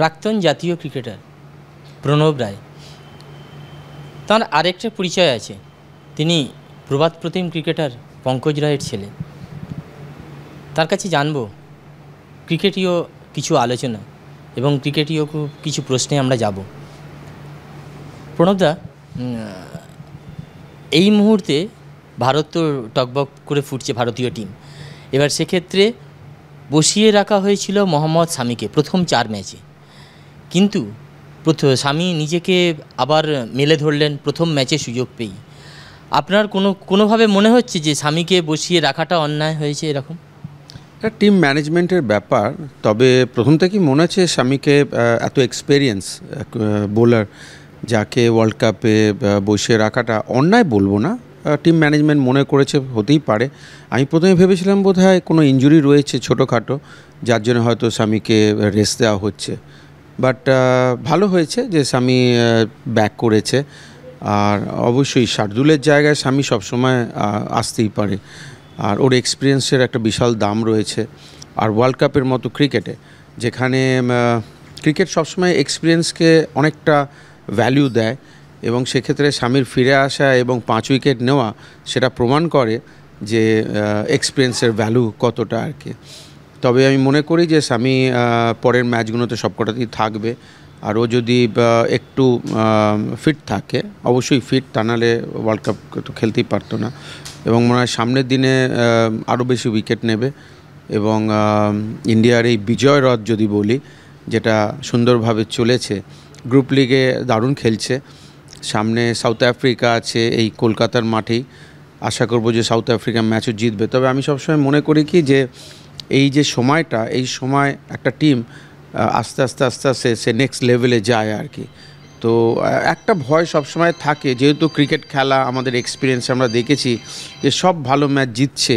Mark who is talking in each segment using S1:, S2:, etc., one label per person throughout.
S1: প্রাক্তন জাতীয় ক্রিকেটার প্রণব রায় তাঁর আরেকটা পরিচয় আছে তিনি প্রবাদ প্রতিম ক্রিকেটার পঙ্কজ রায়ের ছেলে তার কাছে জানব ক্রিকেটীয় কিছু আলোচনা এবং ক্রিকেটীয় কিছু প্রশ্নে আমরা যাব প্রণবদা এই মুহূর্তে ভারত তো টকবক করে ফুটছে ভারতীয় টিম এবার সেক্ষেত্রে বসিয়ে রাখা হয়েছিল মোহাম্মদ সামিকে প্রথম চার ম্যাচে কিন্তু স্বামী নিজেকে আবার মেলে ধরলেন প্রথম ম্যাচে সুযোগ পেয়ে আপনার কোনো কোনোভাবে মনে হচ্ছে যে স্বামীকে বসিয়ে রাখাটা অন্যায় হয়েছে এরকম
S2: এটা টিম ম্যানেজমেন্টের ব্যাপার তবে প্রথম থেকেই মনে হচ্ছে স্বামীকে এত এক্সপেরিয়েন্স বোলার যাকে ওয়ার্ল্ড কাপে বসিয়ে রাখাটা অন্যায় বলবো না টিম ম্যানেজমেন্ট মনে করেছে হতেই পারে আমি প্রথমে ভেবেছিলাম বোধ হয় কোনো ইঞ্জুরি রয়েছে ছোটোখাটো যার জন্য হয়তো স্বামীকে রেস্ট দেওয়া হচ্ছে বাট uh, ভালো হয়েছে যে স্বামী ব্যাক uh, করেছে আর অবশ্যই শার্দুলের জায়গায় স্বামী সবসময় uh, আসতেই পারে আর ওর এক্সপিরিয়েন্সের একটা বিশাল দাম রয়েছে আর ওয়ার্ল্ড কাপের মতো ক্রিকেটে যেখানে ক্রিকেট um, সবসময় এক্সপিরিয়েন্সকে অনেকটা ভ্যালু দেয় এবং সেক্ষেত্রে স্বামীর ফিরে আসা এবং পাঁচ উইকেট নেওয়া সেটা প্রমাণ করে যে এক্সপিরিয়েন্সের ভ্যালু কতটা আর কি তবে আমি মনে করি যে স্বামী পরের ম্যাচগুলোতে সবকটাতেই থাকবে আর ও যদি একটু ফিট থাকে অবশ্যই ফিট তা নাহলে ওয়ার্ল্ড কাপ তো খেলতেই পারতো না এবং মনে হয় সামনের দিনে আরও বেশি উইকেট নেবে এবং ইন্ডিয়ার এই বিজয় রথ যদি বলি যেটা সুন্দরভাবে চলেছে গ্রুপ লিগে দারুণ খেলছে সামনে সাউথ আফ্রিকা আছে এই কলকাতার মাঠেই আশা করব যে সাউথ আফ্রিকা ম্যাচও জিতবে তবে আমি সবসময় মনে করি কি যে এই যে সময়টা এই সময় একটা টিম আস্তে আস্তে আস্তে আস্তে সে নেক্সট লেভেলে যায় আর কি তো একটা ভয় সবসময় থাকে যেহেতু ক্রিকেট খেলা আমাদের এক্সপিরিয়েন্স আমরা দেখেছি যে সব ভালো ম্যাচ জিতছে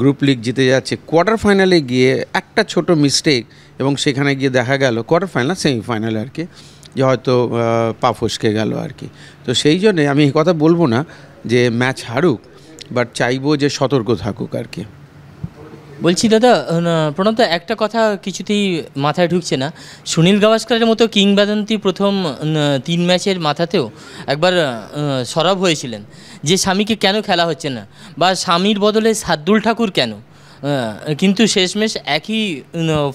S2: গ্রুপ লিগ জিতে যাচ্ছে কোয়ার্টার ফাইনালে গিয়ে একটা ছোট মিস্টেক এবং সেখানে গিয়ে দেখা গেল কোয়ার্টার ফাইনাল সেমিফাইনাল আর কি যে হয়তো পা ফসকে গেল আর কি তো সেই জন্যে আমি কথা বলবো না যে ম্যাচ হারুক বাট চাইবো যে সতর্ক থাকুক আর কি বলছি দাদা প্রণত একটা কথা কিছুতেই
S1: মাথায় ঢুকছে না সুনীল গাভাস্করের মতো কিংবদন্তি প্রথম তিন ম্যাচের মাথাতেও একবার সরব হয়েছিলেন যে স্বামীকে কেন খেলা হচ্ছে না বা স্বামীর বদলে সাদ্দুল ঠাকুর কেন কিন্তু শেষমেশ একই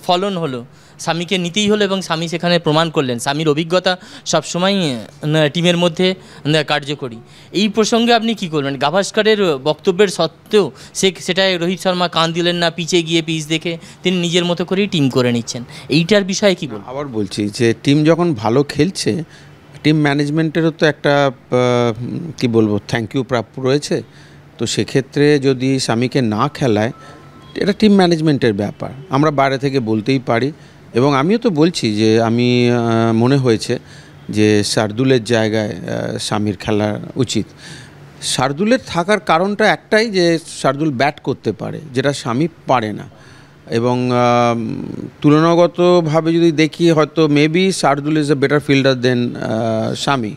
S1: ফলন হলো স্বামীকে নিতেই হলো এবং স্বামী সেখানে প্রমাণ করলেন স্বামীর অভিজ্ঞতা সবসময় টিমের মধ্যে কার্যকরী এই প্রসঙ্গে আপনি কি করবেন গাভাস্কারের বক্তব্যের সত্ত্বেও সে সেটায় রোহিত শর্মা কান দিলেন না পিচে গিয়ে পিচ দেখে তিনি নিজের মতো করেই টিম করে নিচ্ছেন
S2: এইটার বিষয়ে কি বলবেন আবার বলছি যে টিম যখন ভালো খেলছে টিম ম্যানেজমেন্টেরও তো একটা কি বলবো থ্যাংক ইউ প্রাপ্য রয়েছে তো সেক্ষেত্রে যদি স্বামীকে না খেলায় এটা টিম ম্যানেজমেন্টের ব্যাপার আমরা বাইরে থেকে বলতেই পারি এবং আমিও তো বলছি যে আমি মনে হয়েছে যে শার্দুলের জায়গায় স্বামীর খেলা উচিত শার্দুলের থাকার কারণটা একটাই যে শার্দুল ব্যাট করতে পারে যেটা স্বামী পারে না এবং তুলনাগতভাবে যদি দেখি হয়তো maybe Shardul is a better fielder than স্বামী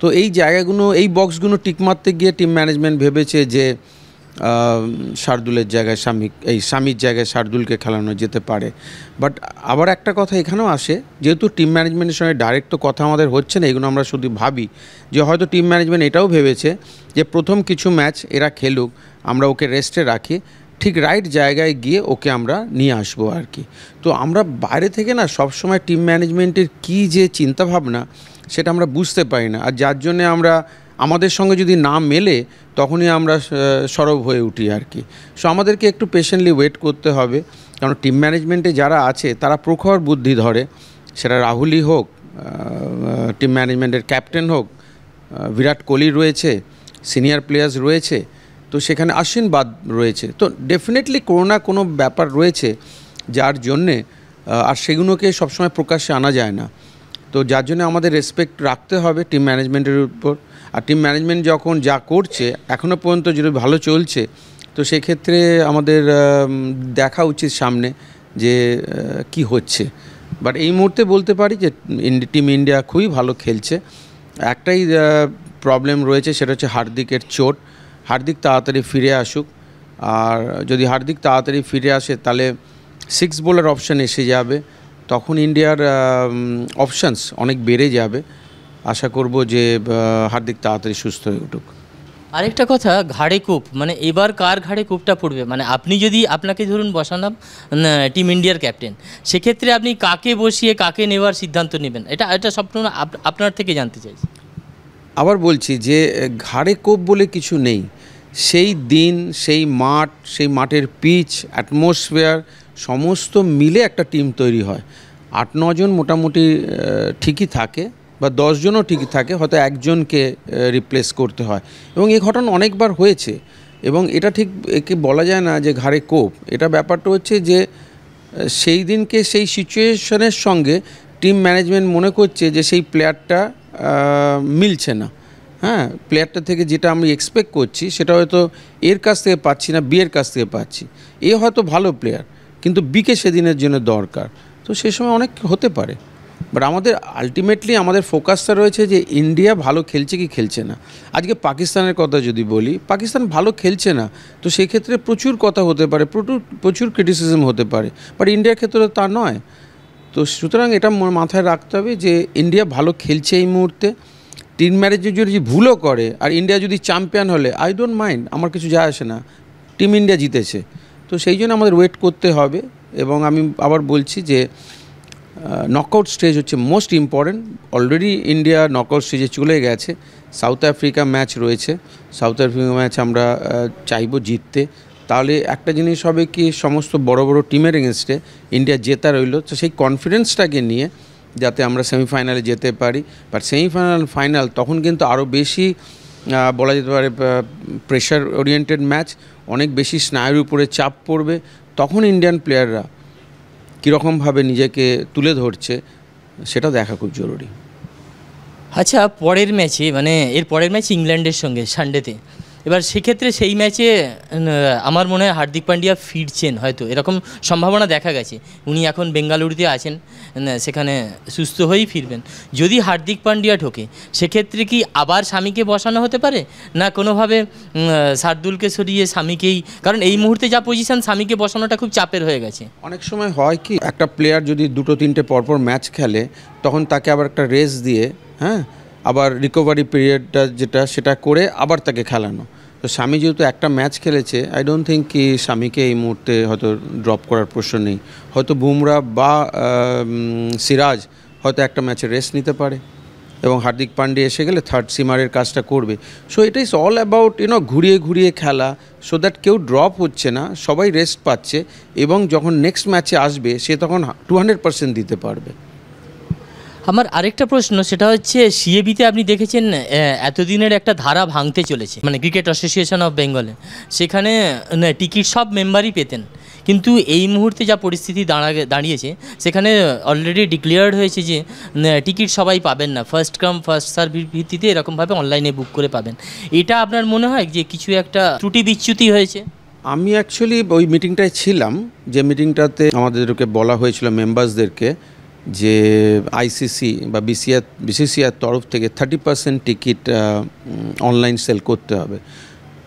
S2: তো এই জায়গাগুলো এই বক্সগুলো টিক মারতে গিয়ে টিম ম্যানেজমেন্ট ভেবেছে যে শার্দুলের জায়গায় স্বামী এই স্বামীর জায়গায় শার্দুলকে খেলানো যেতে পারে বাট আবার একটা কথা এখানেও আসে যেহেতু টিম ম্যানেজমেন্টের সঙ্গে ডাইরেক্ট তো কথা আমাদের হচ্ছে না এগুলো আমরা শুধু ভাবি যে হয়তো টিম ম্যানেজমেন্ট এটাও ভেবেছে যে প্রথম কিছু ম্যাচ এরা খেলুক আমরা ওকে রেস্টে রাখি ঠিক রাইট জায়গায় গিয়ে ওকে আমরা নিয়ে আসবো আর কি তো আমরা বাইরে থেকে না সবসময় টিম ম্যানেজমেন্টের কী যে চিন্তাভাবনা সেটা আমরা বুঝতে পারি না আর যার জন্যে আমরা আমাদের সঙ্গে যদি না মেলে তখনই আমরা সরব হয়ে উঠি আর কি সো আমাদেরকে একটু পেশেন্টলি ওয়েট করতে হবে কারণ টিম ম্যানেজমেন্টে যারা আছে তারা প্রখর বুদ্ধি ধরে সেটা রাহুলই হোক টিম ম্যানেজমেন্টের ক্যাপ্টেন হোক বিরাট কোহলি রয়েছে সিনিয়র প্লেয়ার্স রয়েছে তো সেখানে আশ্বিনবাদ রয়েছে তো ডেফিনেটলি করোনা কোনো ব্যাপার রয়েছে যার জন্যে আর সেগুলোকে সবসময় প্রকাশ্যে আনা যায় না তো যার জন্য আমাদের রেসপেক্ট রাখতে হবে টিম ম্যানেজমেন্টের উপর আর টিম ম্যানেজমেন্ট যখন যা করছে এখনও পর্যন্ত যদি ভালো চলছে তো সেক্ষেত্রে আমাদের দেখা উচিত সামনে যে কি হচ্ছে বাট এই মুহূর্তে বলতে পারি যে টিম ইন্ডিয়া খুবই ভালো খেলছে একটাই প্রবলেম রয়েছে সেটা হচ্ছে হার্দিকের চোট হার্দিক তাড়াতাড়ি ফিরে আসুক আর যদি হার্দিক তাড়াতাড়ি ফিরে আসে তাহলে সিক্স বোলার অপশান এসে যাবে তখন ইন্ডিয়ার অপশানস অনেক বেড়ে যাবে আশা করব যে হার্দিক তাড়াতাড়ি সুস্থ হয়ে উঠুক
S1: আরেকটা কথা ঘাড়ে কূপ মানে এবার কার ঘাড়ে কূপটা পড়বে মানে আপনি যদি আপনাকে ধরুন বসানাম টিম ইন্ডিয়ার ক্যাপ্টেন সেক্ষেত্রে আপনি কাকে বসিয়ে কাকে নেওয়ার সিদ্ধান্ত নেবেন এটা এটা স্বপ্ন আপনার থেকে জানতে চাইছি
S2: আবার বলছি যে ঘাড়ে কোপ বলে কিছু নেই সেই দিন সেই মাঠ সেই মাঠের পিচ অ্যাটমসফিয়ার সমস্ত মিলে একটা টিম তৈরি হয় আট নজন মোটামুটি ঠিকই থাকে বা দশজনও ঠিক থাকে হয়তো একজনকে রিপ্লেস করতে হয় এবং এই ঘটনা অনেকবার হয়েছে এবং এটা ঠিক একে বলা যায় না যে ঘাড়ে কোপ এটা ব্যাপারটা হচ্ছে যে সেই দিনকে সেই সিচুয়েশনের সঙ্গে টিম ম্যানেজমেন্ট মনে করছে যে সেই প্লেয়ারটা মিলছে না হ্যাঁ প্লেয়ারটা থেকে যেটা আমি এক্সপেক্ট করছি সেটা হয়তো এর কাছ থেকে পাচ্ছি না বিয়ের কাছ থেকে পাচ্ছি এ হয়তো ভালো প্লেয়ার কিন্তু বিকে সেদিনের জন্য দরকার তো সে সময় অনেক হতে পারে বাট আমাদের আলটিমেটলি আমাদের ফোকাসটা রয়েছে যে ইন্ডিয়া ভালো খেলছে কি খেলছে না আজকে পাকিস্তানের কথা যদি বলি পাকিস্তান ভালো খেলছে না তো সেক্ষেত্রে প্রচুর কথা হতে পারে প্রচুর প্রচুর ক্রিটিসিজম হতে পারে বাট ইন্ডিয়ার ক্ষেত্রে তা নয় তো সুতরাং এটা মাথায় রাখতে হবে যে ইন্ডিয়া ভালো খেলছে এই মুহূর্তে টিম ম্যারেজে যদি ভুলও করে আর ইন্ডিয়া যদি চ্যাম্পিয়ন হলে আই ডোন্ট মাইন্ড আমার কিছু যায় আসে না টিম ইন্ডিয়া জিতেছে তো সেই জন্য আমাদের ওয়েট করতে হবে এবং আমি আবার বলছি যে নকআউট স্টেজ হচ্ছে most important already India knockout স্টেজে চলে গেছে সাউথ আফ্রিকা ম্যাচ রয়েছে সাউথ আফ্রিকা ম্যাচ আমরা চাইবো জিততে তাহলে একটা জিনিস হবে কি সমস্ত বড় বড় টিমের এগেনস্টে ইন্ডিয়া জেতা রইল তো সেই কনফিডেন্সটাকে নিয়ে যাতে আমরা সেমিফাইনালে যেতে পারি বাট সেমিফাইনাল ফাইনাল তখন কিন্তু আরও বেশি বলা যেতে পারে প্রেশার ওরিয়েন্টেড ম্যাচ অনেক বেশি স্নায়ুর উপরে চাপ পড়বে তখন ইন্ডিয়ান প্লেয়াররা কীরকমভাবে নিজেকে তুলে ধরছে সেটা দেখা খুব জরুরি আচ্ছা পরের
S1: ম্যাচে মানে এর পরের ম্যাচ ইংল্যান্ডের সঙ্গে সানডেতে এবার সেক্ষেত্রে সেই ম্যাচে আমার মনে হয় হার্দিক পান্ডিয়া ফিরছেন হয়তো এরকম সম্ভাবনা দেখা গেছে উনি এখন বেঙ্গালুরুতে আছেন সেখানে সুস্থ হয়েই ফিরবেন যদি হার্দিক পান্ডিয়া ঢোকে সেক্ষেত্রে কি আবার স্বামীকে বসানো হতে পারে না কোনোভাবে শার্দুলকে সরিয়ে স্বামীকেই কারণ এই মুহূর্তে যা পজিশন স্বামীকে বসানোটা খুব চাপের হয়ে গেছে
S2: অনেক সময় হয় কি একটা প্লেয়ার যদি দুটো তিনটে পরপর ম্যাচ খেলে তখন তাকে আবার একটা রেস দিয়ে হ্যাঁ আবার রিকভারি পিরিয়ডটা যেটা সেটা করে আবার তাকে খেলানো তো স্বামী যেহেতু একটা ম্যাচ খেলেছে আই ডোন্ট থিঙ্ক কি স্বামীকে এই মুহূর্তে হয়তো ড্রপ করার প্রশ্ন নেই হয়তো বুমরা বা সিরাজ হয়তো একটা ম্যাচে রেস্ট নিতে পারে এবং হার্দিক পান্ডে এসে গেলে থার্ড সিমারের কাজটা করবে সো এটা ইজ অল অ্যাবাউট ইউনো ঘুরিয়ে ঘুরিয়ে খেলা সো দ্যাট কেউ ড্রপ হচ্ছে না সবাই রেস্ট পাচ্ছে এবং যখন নেক্সট ম্যাচে আসবে সে তখন টু হান্ড্রেড পার্সেন্ট দিতে পারবে আমার আরেকটা প্রশ্ন
S1: সেটা হচ্ছে সিএবিতে আপনি দেখেছেন এতদিনের একটা ধারা ভাঙতে চলেছে মানে ক্রিকেট অ্যাসোসিয়েশন অফ বেঙ্গলে সেখানে টিকিট সব মেম্বারই পেতেন কিন্তু এই মুহূর্তে যা পরিস্থিতি দাঁড়া দাঁড়িয়েছে সেখানে অলরেডি ডিক্লেয়ার্ড হয়েছে যে টিকিট সবাই পাবেন না ফার্স্ট কাম ফার্স্ট সার্ভিস ভিত্তিতে এরকমভাবে অনলাইনে বুক করে পাবেন এটা আপনার মনে হয় যে কিছু একটা ত্রুটি বিচ্যুতি হয়েছে
S2: আমি অ্যাকচুয়ালি ওই মিটিংটায় ছিলাম যে মিটিংটাতে আমাদেরকে বলা হয়েছিল মেম্বার্সদেরকে যে আইসিসি বা বিসিআর বিসিসিআর তরফ থেকে thirty percent ticket online sale করতে হবে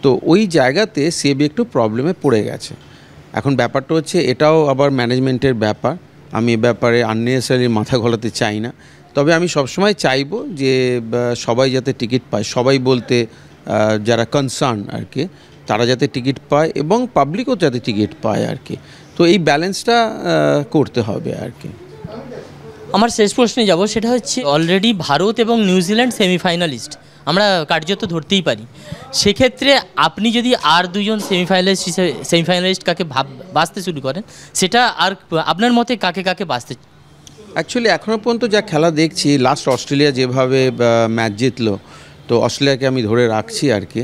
S2: তো ওই জায়গাতে সিএবি একটু প্রবলেমে পড়ে গেছে এখন ব্যাপারটা হচ্ছে এটাও আবার ম্যানেজমেন্টের ব্যাপার আমি এ ব্যাপারে আননেসারি মাথা ঘোলাতে চাই না তবে আমি সবসময় চাইব যে সবাই যাতে টিকিট পায় সবাই বলতে যারা কনসার্ন আর কি তারা যাতে টিকিট পায় এবং পাবলিকও যাতে টিকিট পায় আর কি তো এই ব্যালেন্সটা করতে হবে আর কি আমার শেষ প্রশ্নে যাব সেটা হচ্ছে অলরেডি ভারত এবং নিউজিল্যান্ড সেমিফাইনালিস্ট
S1: আমরা কার্যত ধরতেই পারি সেক্ষেত্রে আপনি যদি আর দুজন সেমিফাইনালিস্ট হিসেবে সেমিফাইনালিস্ট কাকে ভাব বাঁচতে শুরু করেন সেটা আর আপনার মতে কাকে কাকে বাঁচতে
S2: অ্যাকচুয়ালি এখনও পর্যন্ত যা খেলা দেখছি লাস্ট অস্ট্রেলিয়া যেভাবে ম্যাচ জিতলো তো অস্ট্রেলিয়াকে আমি ধরে রাখছি আর কি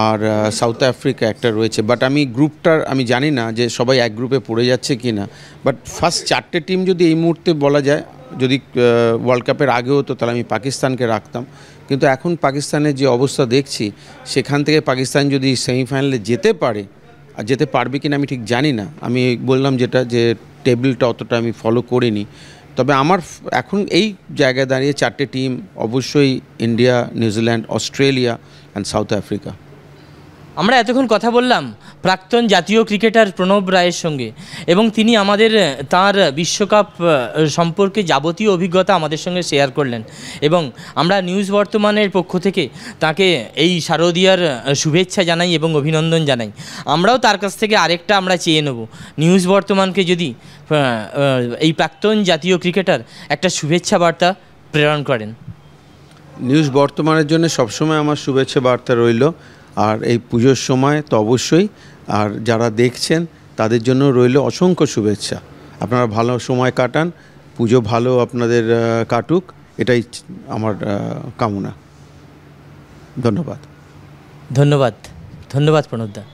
S2: আর সাউথ আফ্রিকা একটা রয়েছে বাট আমি গ্রুপটার আমি জানি না যে সবাই এক গ্রুপে পড়ে যাচ্ছে কি না বাট ফার্স্ট চারটে টিম যদি এই মুহূর্তে বলা যায় যদি ওয়ার্ল্ড কাপের আগে হতো তাহলে আমি পাকিস্তানকে রাখতাম কিন্তু এখন পাকিস্তানের যে অবস্থা দেখছি সেখান থেকে পাকিস্তান যদি সেমিফাইনালে যেতে পারে আর যেতে পারবে কিনা আমি ঠিক জানি না আমি বললাম যেটা যে টেবিলটা অতটা আমি ফলো করিনি তবে আমার এখন এই জায়গায় দাঁড়িয়ে চারটে টিম অবশ্যই India New Zealand Australia and South Africa
S1: আমরা এতক্ষণ কথা বললাম প্রাক্তন জাতীয় ক্রিকেটার প্রণব রায়ের সঙ্গে এবং তিনি আমাদের তার বিশ্বকাপ সম্পর্কে যাবতীয় অভিজ্ঞতা আমাদের সঙ্গে শেয়ার করলেন এবং আমরা নিউজ বর্তমানের পক্ষ থেকে তাকে এই শারদীয়ার শুভেচ্ছা জানাই এবং অভিনন্দন জানাই আমরাও তার কাছ থেকে আরেকটা আমরা চেয়ে নেব নিউজ বর্তমানকে যদি এই প্রাক্তন জাতীয় ক্রিকেটার একটা শুভেচ্ছা বার্তা প্রেরণ করেন
S2: নিউজ বর্তমানের জন্য সবসময় আমার শুভেচ্ছা বার্তা রইল আর এই পুজোর সময় তো অবশ্যই আর যারা দেখছেন তাদের জন্য রইল অসংখ্য শুভেচ্ছা আপনারা ভালো সময় কাটান পুজো ভালো আপনাদের কাটুক এটাই আমার কামনা ধন্যবাদ
S1: ধন্যবাদ ধন্যবাদ প্রণবদা